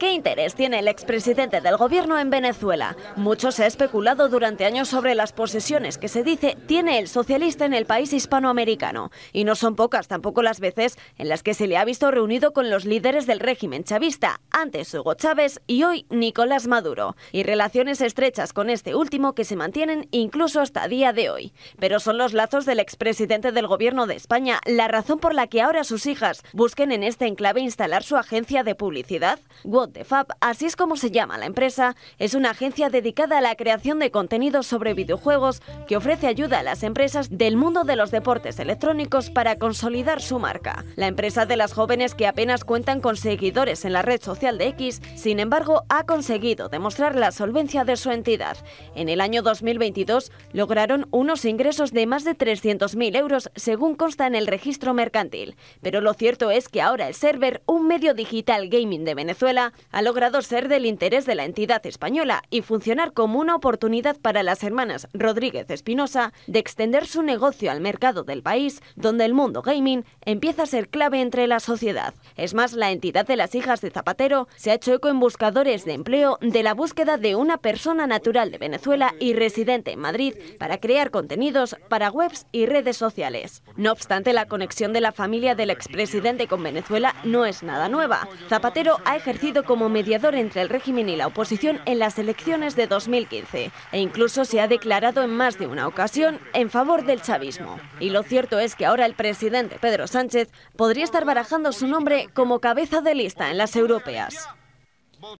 ¿Qué interés tiene el expresidente del gobierno en Venezuela? Mucho se ha especulado durante años sobre las posesiones que se dice tiene el socialista en el país hispanoamericano. Y no son pocas tampoco las veces en las que se le ha visto reunido con los líderes del régimen chavista, antes Hugo Chávez y hoy Nicolás Maduro. Y relaciones estrechas con este último que se mantienen incluso hasta día de hoy. Pero son los lazos del expresidente del gobierno de España la razón por la que ahora sus hijas busquen en este enclave instalar su agencia de publicidad. FAB, así es como se llama la empresa, es una agencia dedicada a la creación de contenidos sobre videojuegos que ofrece ayuda a las empresas del mundo de los deportes electrónicos para consolidar su marca. La empresa de las jóvenes que apenas cuentan con seguidores en la red social de X, sin embargo, ha conseguido demostrar la solvencia de su entidad. En el año 2022 lograron unos ingresos de más de 300.000 euros, según consta en el registro mercantil. Pero lo cierto es que ahora el server, un medio digital gaming de Venezuela, ha logrado ser del interés de la entidad española y funcionar como una oportunidad para las hermanas Rodríguez Espinosa de extender su negocio al mercado del país, donde el mundo gaming empieza a ser clave entre la sociedad. Es más, la entidad de las hijas de Zapatero se ha hecho eco en buscadores de empleo de la búsqueda de una persona natural de Venezuela y residente en Madrid para crear contenidos para webs y redes sociales. No obstante, la conexión de la familia del expresidente con Venezuela no es nada nueva. Zapatero ha ejercido como mediador entre el régimen y la oposición en las elecciones de 2015 e incluso se ha declarado en más de una ocasión en favor del chavismo. Y lo cierto es que ahora el presidente Pedro Sánchez podría estar barajando su nombre como cabeza de lista en las europeas.